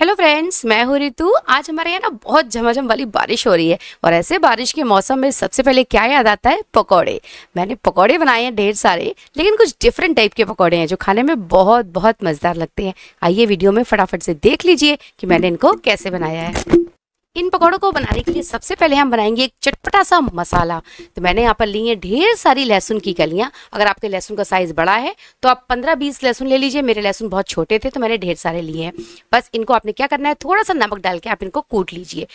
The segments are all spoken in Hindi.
हेलो फ्रेंड्स मैं हूँ रितु आज हमारे यहाँ ना बहुत झमाझम वाली बारिश हो रही है और ऐसे बारिश के मौसम में सबसे पहले क्या याद आता है पकौड़े मैंने पकौड़े बनाए हैं ढेर सारे लेकिन कुछ डिफरेंट टाइप के पकौड़े हैं जो खाने में बहुत बहुत मज़ेदार लगते हैं आइए वीडियो में फटाफट से देख लीजिए कि मैंने इनको कैसे बनाया है इन पकौड़ों को बनाने के लिए सबसे पहले हम बनाएंगे एक चटपटा सा मसाला तो मैंने यहाँ पर ली है ढेर सारी लहसुन की कलियाँ अगर आपके लहसुन का साइज़ बड़ा है तो आप पंद्रह बीस लहसुन ले लीजिए मेरे लहसुन बहुत छोटे थे तो मैंने ढेर सारे लिए हैं बस इनको आपने क्या करना है थोड़ा सा नमक डाल के आप इनको कूट लीजिए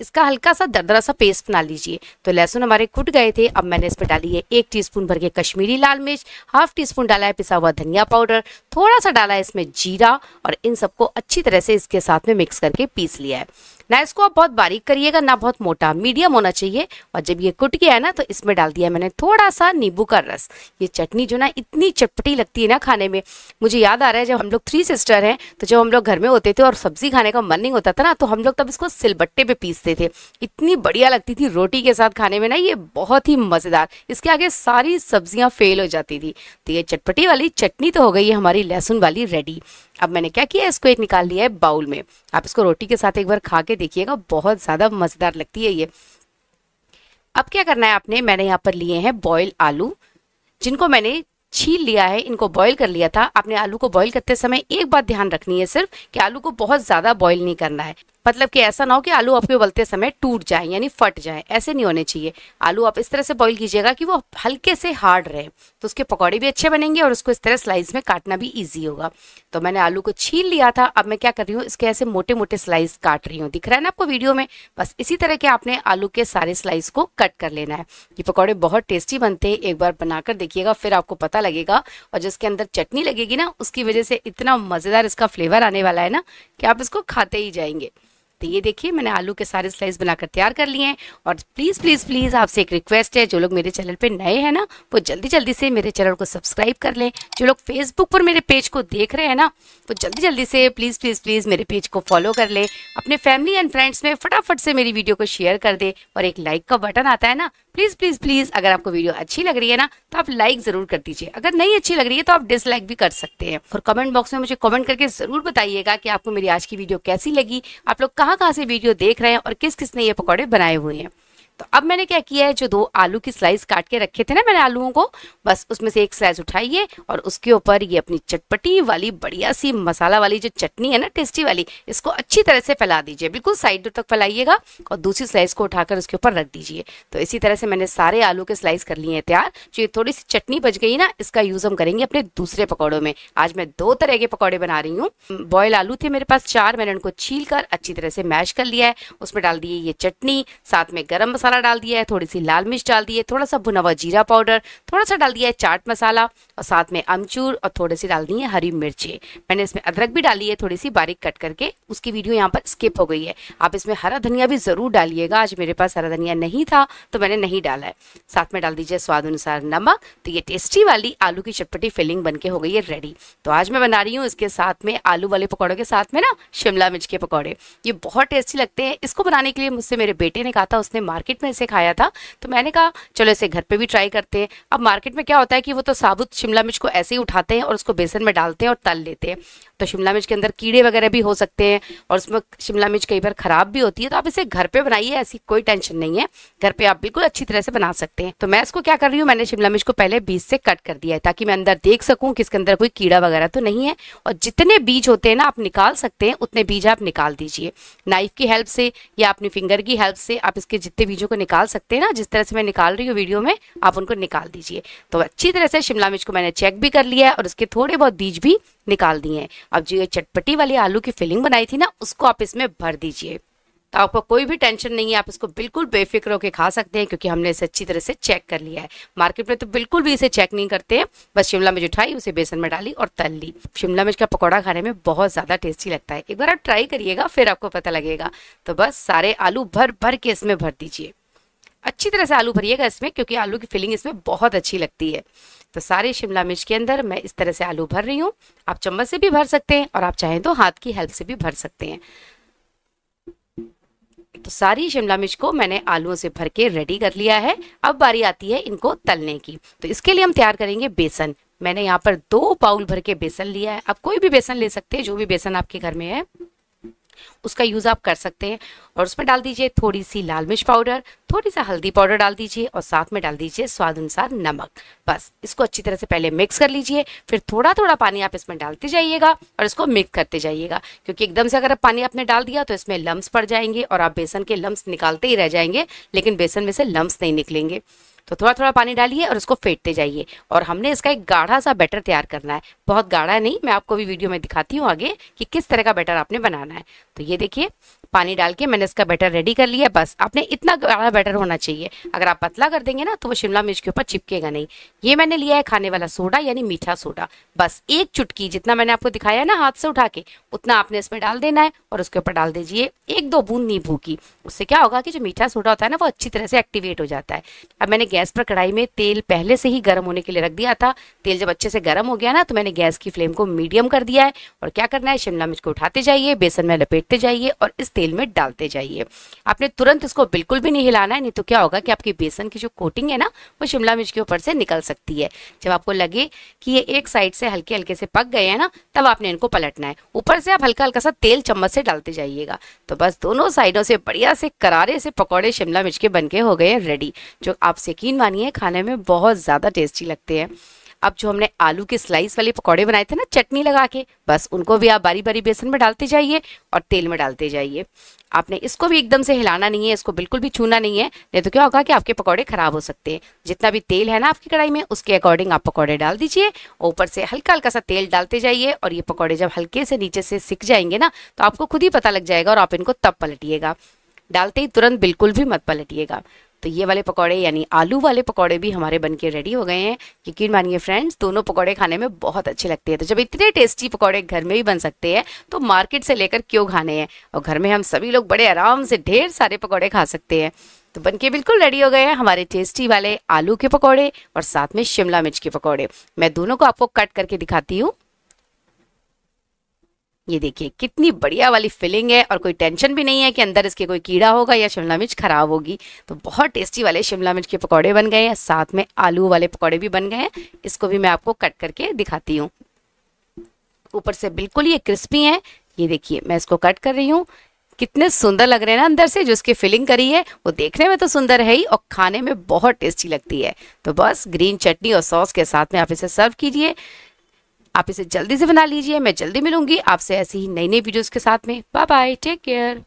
इसका हल्का सा दरदरा सा पेस्ट बना लीजिए तो लहसुन हमारे कूट गए थे अब मैंने इस पर डाली है एक टीस्पून भर के कश्मीरी लाल मिर्च हाफ टी स्पून डाला है पिसा हुआ धनिया पाउडर थोड़ा सा डाला है इसमें जीरा और इन सबको अच्छी तरह से इसके साथ में मिक्स करके पीस लिया है ना इसको आप बहुत बारीक करिएगा ना बहुत मोटा मीडियम होना चाहिए और जब ये कुट गया है ना तो इसमें डाल दिया मैंने थोड़ा सा नींबू का रस ये चटनी जो ना इतनी चटपटी लगती है ना खाने में मुझे याद आ रहा है जब हम लोग थ्री सिस्टर हैं तो जब हम लोग घर में होते थे और सब्जी खाने का मन नहीं होता था ना तो हम लोग तब इसको सिलबट्टे पे पीसते थे इतनी बढ़िया लगती थी रोटी के साथ खाने में ना ये बहुत ही मज़ेदार इसके आगे सारी सब्जियां फेल हो जाती थी तो ये चटपटी वाली चटनी तो हो गई है हमारी लहसुन वाली रेडी अब मैंने क्या किया इसको एक निकाल लिया है बाउल में आप इसको रोटी के साथ एक बार खा के देखिएगा बहुत ज़्यादा मज़ेदार लगती है ये अब क्या करना है आपने मैंने यहाँ पर लिए हैं बॉयल आलू जिनको मैंने छील लिया है इनको बॉईल कर लिया था आपने आलू को बॉईल करते समय एक बात ध्यान रखनी है सिर्फ कि आलू को बहुत ज़्यादा बॉईल नहीं करना है मतलब कि ऐसा ना हो कि आलू आपके उबलते समय टूट जाए यानी फट जाए ऐसे नहीं होने चाहिए आलू आप इस तरह से बॉईल कीजिएगा कि वो हल्के से हार्ड रहे तो उसके पकौड़े भी अच्छे बनेंगे और उसको इस तरह स्लाइस में काटना भी ईजी होगा तो मैंने आलू को छील लिया था अब मैं क्या कर रही हूँ इसके ऐसे मोटे मोटे स्लाइस काट रही हूँ दिख रहा है ना आपको वीडियो में बस इसी तरह के आपने आलू के सारे स्लाइस को कट कर लेना है ये पकौड़े बहुत टेस्टी बनते हैं एक बार बनाकर देखिएगा फिर आपको पता लगेगा और जिसके अंदर चटनी लगेगी ना उसकी वजह से इतना मज़ेदार इसका फ्लेवर आने वाला है ना कि आप इसको खाते ही जाएंगे तो ये देखिए मैंने आलू के सारे स्लाइस बनाकर तैयार कर लिए हैं और प्लीज़ प्लीज़ प्लीज़ आपसे एक रिक्वेस्ट है जो लोग मेरे चैनल पर नए हैं ना वो जल्दी जल्दी से मेरे चैनल को सब्सक्राइब कर लें जो लोग फेसबुक पर मेरे पेज को देख रहे हैं ना वो जल्दी जल्दी से प्लीज़ प्लीज़ प्लीज़ मेरे पेज को फॉलो कर लें अपने फैमिली एंड फ्रेंड्स में फटाफट से मेरी वीडियो को शेयर कर दे और एक लाइक का बटन आता है ना प्लीज़ प्लीज़ प्लीज़ अगर आपको वीडियो अच्छी लग रही है ना तो आप लाइक ज़रूर कर दीजिए अगर नहीं अच्छी लग रही है तो आप डिसलाइक भी कर सकते हैं और कमेंट बॉक्स में मुझे कमेंट करके ज़रूर बताइएगा कि आपको मेरी आज की वीडियो कैसी लगी आप लोग कहाँ कहाँ कहाँ से वीडियो देख रहे हैं और किस किस ने ये पकौड़े बनाए हुए हैं तो अब मैंने क्या किया है जो दो आलू की स्लाइस काट के रखे थे ना मैंने आलूओं को बस उसमें से एक स्लाइस उठाइए और उसके ऊपर ये अपनी चटपटी वाली बढ़िया सी मसाला वाली जो चटनी है ना टेस्टी वाली इसको अच्छी तरह से फैला दीजिए बिल्कुल साइड तक फैलाइएगा और दूसरी स्लाइस को उठाकर उसके ऊपर रख दीजिए तो इसी तरह से मैंने सारे आलू के स्लाइस कर लिए हैं तैयार जो तो ये थोड़ी सी चटनी बच गई ना इसका यूज हम करेंगे अपने दूसरे पकौड़ों में आज मैं दो तरह के पकौड़े बना रही हूँ बॉयल आलू थे मेरे पास चार मैंने उनको छील कर अच्छी तरह से मैश कर लिया है उसमें डाल दिए ये चटनी साथ में गर्म मसाला मसाला डाल दिया है थोड़ी सी लाल मिर्च डाल दी है थोड़ा सा भुना हुआ जीरा पाउडर थोड़ा सा डाल दिया है चाट मसाला और साथ में अमचूर और थोड़ी सी डाल दी है हरी मिर्ची मैंने इसमें अदरक भी डाली है थोड़ी सी बारीक कट करके उसकी वीडियो यहाँ पर स्किप हो गई है आप इसमें हरा धनिया भी ज़रूर डालिएगा आज मेरे पास हरा धनिया नहीं था तो मैंने नहीं डाला है साथ में डाल दीजिए स्वाद अनुसार नमक तो ये टेस्टी वाली आलू की चटपटी फिलिंग बन हो गई है रेडी तो आज मैं बना रही हूँ इसके साथ में आलू वाले पकौड़ों के साथ में ना शिमला मिर्च के पकौड़े ये बहुत टेस्टी लगते हैं इसको बनाने के लिए मुझसे मेरे बेटे ने कहा था उसने मार्केट मार्केट में इसे खाया था तो मैंने कहा चलो इसे घर पे भी ट्राई करते हैं अब मार्केट में क्या होता है कि वो तो साबुत शिमला मिर्च को ऐसे ही उठाते हैं और उसको बेसन में डालते हैं और तल लेते हैं तो शिमला मिर्च के अंदर कीड़े वगैरह भी हो सकते हैं और उसमें शिमला मिर्च कई बार खराब भी होती है तो आप इसे घर पे बनाइए ऐसी कोई टेंशन नहीं है घर पे आप बिल्कुल अच्छी तरह से बना सकते हैं तो मैं इसको क्या कर रही हूँ मैंने शिमला मिर्च को पहले बीज से कट कर दिया है ताकि मैं अंदर देख सकूँ कि इसके अंदर कोई कीड़ा वगैरह तो नहीं है और जितने बीज होते हैं ना आप निकाल सकते हैं उतने बीज आप निकाल दीजिए नाइफ की हेल्प से या अपनी फिंगर की हेल्प से आप इसके जितने बीज चीज़ों को निकाल सकते हैं ना जिस तरह से मैं निकाल रही हूँ वीडियो में आप उनको निकाल दीजिए तो अच्छी तरह से शिमला मिर्च को मैंने चेक भी कर लिया है और उसके थोड़े बहुत बीज भी निकाल दिए हैं अब जो ये चटपटी वाली आलू की फिलिंग बनाई थी ना उसको आप इसमें भर दीजिए तो आपको कोई भी टेंशन नहीं है आप इसको बिल्कुल बेफिक्र होकर खा सकते हैं क्योंकि हमने इसे अच्छी तरह से चेक कर लिया है मार्केट में तो बिल्कुल भी इसे चेक नहीं करते हैं बस शिमला मिर्च उठाई उसे बेसन में डाली और तल ली शिमला मिर्च का पकौड़ा खाने में बहुत ज़्यादा टेस्टी लगता है एक बार आप ट्राई करिएगा फिर आपको पता लगेगा तो बस सारे आलू भर भर के इसमें भर दीजिए अच्छी तरह से आलू भरिएगा इसमें क्योंकि आलू की फीलिंग इसमें बहुत अच्छी लगती है तो सारे शिमला मिर्च के अंदर मैं इस तरह से आलू भर रही हूँ आप चम्मच से भी भर सकते हैं और आप चाहें तो हाथ की हेल्प से भी भर सकते हैं तो सारी शिमला मिर्च को मैंने आलुओं से भर के रेडी कर लिया है अब बारी आती है इनको तलने की तो इसके लिए हम तैयार करेंगे बेसन मैंने यहाँ पर दो बाउल भर के बेसन लिया है आप कोई भी बेसन ले सकते हैं जो भी बेसन आपके घर में है उसका यूज़ आप कर सकते हैं और उसमें डाल दीजिए थोड़ी सी लाल मिर्च पाउडर थोड़ी सा हल्दी पाउडर डाल दीजिए और साथ में डाल दीजिए स्वाद अनुसार नमक बस इसको अच्छी तरह से पहले मिक्स कर लीजिए फिर थोड़ा थोड़ा पानी आप इसमें डालते जाइएगा और इसको मिक्स करते जाइएगा क्योंकि एकदम से अगर आप पानी आपने डाल दिया तो इसमें लम्ब पड़ जाएंगे और आप बेसन के लम्ब निकालते ही रह जाएंगे लेकिन बेसन में से लम्ब नहीं निकलेंगे तो थोड़ा थोड़ा पानी डालिए और इसको फेंटते जाइए और हमने इसका एक गाढ़ा सा बैटर तैयार करना है बहुत गाढ़ा नहीं मैं आपको भी वीडियो में दिखाती हूँ आगे कि किस तरह का बैटर आपने बनाना है तो ये देखिए पानी डाल के मैंने इसका बैटर रेडी कर लिया बस आपने इतना गाढ़ा बैटर होना चाहिए अगर आप पतला कर देंगे ना तो वो शिमला मिर्च के ऊपर चिपकेगा नहीं ये मैंने लिया है खाने वाला सोडा यानी मीठा सोडा बस एक चुटकी जितना मैंने आपको दिखाया ना हाथ से उठा के उतना आपने इसमें डाल देना है और उसके ऊपर डाल दीजिए एक दो बूंद नींबू की उससे क्या होगा कि जो मीठा सोडा होता है ना वो अच्छी तरह से एक्टिवेट हो जाता है अब मैंने गैस पर कढ़ाई में तेल पहले से ही गर्म होने के लिए रख दिया था तेल जब अच्छे से गर्म हो गया ना तो मैंने गैस की फ्लेम को मीडियम कर दिया है और क्या करना है शिमला मिर्च को उठाते जाइए बेसन में लपेटते जाइए और इस तेल में डालते जाइए आपने तुरंत इसको बिल्कुल भी नहीं हिलाना है नहीं तो क्या होगा कि आपकी बेसन की जो कोटिंग है ना वो शिमला मिर्च के ऊपर से निकल सकती है जब आपको लगे कि ये एक साइड से हल्के हल्के से पक गए हैं ना तब आपने इनको पलटना है ऊपर से आप हल्का हल्का सा तेल चम्मच से डालते जाइएगा तो बस दोनों साइडों से बढ़िया से करारे से पकौड़े शिमला मिर्च के बन के हो गए रेडी जो आप की यकीन मानिए खाने में बहुत ज़्यादा टेस्टी लगते हैं अब जो हमने आलू के स्लाइस वाले पकौड़े बनाए थे ना चटनी लगा के बस उनको भी आप बारी बारी बेसन में डालते जाइए और तेल में डालते जाइए आपने इसको भी एकदम से हिलाना नहीं है इसको बिल्कुल भी छूना नहीं है नहीं तो क्या होगा कि आपके पकौड़े खराब हो सकते हैं जितना भी तेल है ना आपकी कढ़ाई में उसके अकॉर्डिंग आप पकौड़े डाल दीजिए ऊपर से हल्का हल्का सा तेल डालते जाइए और ये पकौड़े जब हल्के से नीचे से सिक जाएंगे ना तो आपको खुद ही पता लग जाएगा और आप इनको तब पलटिएगा डालते ही तुरंत बिल्कुल भी मत पलटिएगा तो ये वाले पकौड़े यानी आलू वाले पकौड़े भी हमारे बन के रेडी हो गए हैं यकीन मानिए फ्रेंड्स दोनों पकौड़े खाने में बहुत अच्छे लगते हैं तो जब इतने टेस्टी पकौड़े घर में भी बन सकते हैं तो मार्केट से लेकर क्यों खाने हैं और घर में हम सभी लोग बड़े आराम से ढेर सारे पकौड़े खा सकते हैं तो बन के बिल्कुल रेडी हो गए हैं हमारे टेस्टी वाले आलू के पकौड़े और साथ में शिमला मिर्च के पकौड़े मैं दोनों को आपको कट करके दिखाती हूँ ये देखिए कितनी बढ़िया वाली फिलिंग है और कोई टेंशन भी नहीं है कि अंदर इसके कोई कीड़ा होगा या शिमला मिर्च खराब होगी तो बहुत टेस्टी वाले शिमला मिर्च के पकौड़े बन गए हैं साथ में आलू वाले पकौड़े भी बन गए हैं इसको भी मैं आपको कट करके दिखाती हूँ ऊपर से बिल्कुल ये क्रिस्पी है ये देखिए मैं इसको कट कर रही हूँ कितने सुंदर लग रहे हैं ना अंदर से जो इसकी फिलिंग करी है वो देखने में तो सुंदर है ही और खाने में बहुत टेस्टी लगती है तो बस ग्रीन चटनी और सॉस के साथ में आप इसे सर्व कीजिए आप इसे जल्दी से बना लीजिए मैं जल्दी मिलूंगी आपसे ऐसी ही नई नई वीडियोस के साथ में बाय बाय टेक केयर